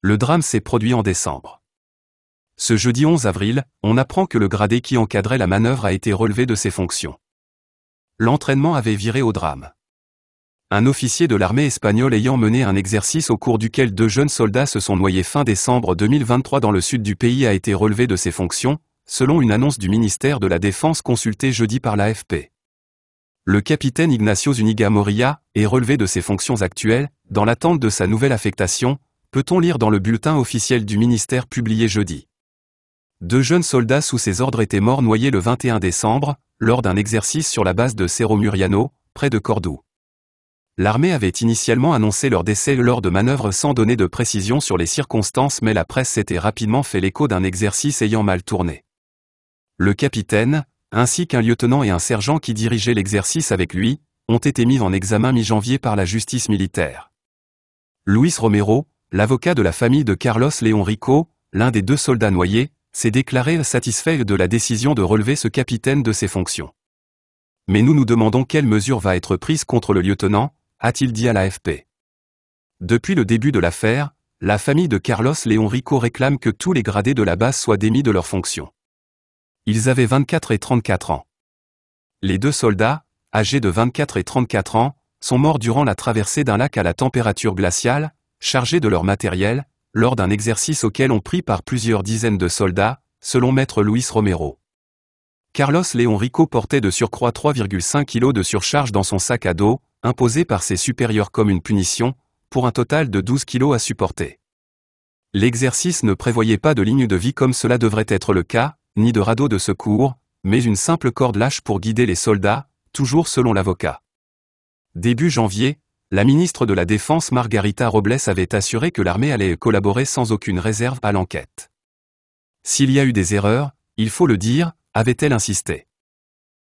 Le drame s'est produit en décembre. Ce jeudi 11 avril, on apprend que le gradé qui encadrait la manœuvre a été relevé de ses fonctions. L'entraînement avait viré au drame. Un officier de l'armée espagnole ayant mené un exercice au cours duquel deux jeunes soldats se sont noyés fin décembre 2023 dans le sud du pays a été relevé de ses fonctions, selon une annonce du ministère de la Défense consultée jeudi par l'AFP. Le capitaine Ignacio Zuniga Moria est relevé de ses fonctions actuelles, dans l'attente de sa nouvelle affectation, peut-on lire dans le bulletin officiel du ministère publié jeudi. Deux jeunes soldats sous ses ordres étaient morts noyés le 21 décembre, lors d'un exercice sur la base de Cerro Muriano, près de Cordoue. L'armée avait initialement annoncé leur décès lors de manœuvres sans donner de précision sur les circonstances mais la presse s'était rapidement fait l'écho d'un exercice ayant mal tourné. Le capitaine, ainsi qu'un lieutenant et un sergent qui dirigeaient l'exercice avec lui, ont été mis en examen mi-janvier par la justice militaire. Luis Romero, l'avocat de la famille de Carlos Léon Rico, l'un des deux soldats noyés, s'est déclaré satisfait de la décision de relever ce capitaine de ses fonctions. Mais nous nous demandons quelle mesure va être prise contre le lieutenant, a-t-il dit à l'AFP. Depuis le début de l'affaire, la famille de Carlos Léon Rico réclame que tous les gradés de la base soient démis de leurs fonctions. Ils avaient 24 et 34 ans. Les deux soldats, âgés de 24 et 34 ans, sont morts durant la traversée d'un lac à la température glaciale, chargés de leur matériel, lors d'un exercice auquel ont pris par plusieurs dizaines de soldats, selon maître Luis Romero. Carlos Léon Rico portait de surcroît 3,5 kg de surcharge dans son sac à dos, imposé par ses supérieurs comme une punition, pour un total de 12 kg à supporter. L'exercice ne prévoyait pas de ligne de vie comme cela devrait être le cas, ni de radeau de secours, mais une simple corde lâche pour guider les soldats, toujours selon l'avocat. Début janvier, la ministre de la Défense Margarita Robles avait assuré que l'armée allait collaborer sans aucune réserve à l'enquête. S'il y a eu des erreurs, il faut le dire, avait-elle insisté.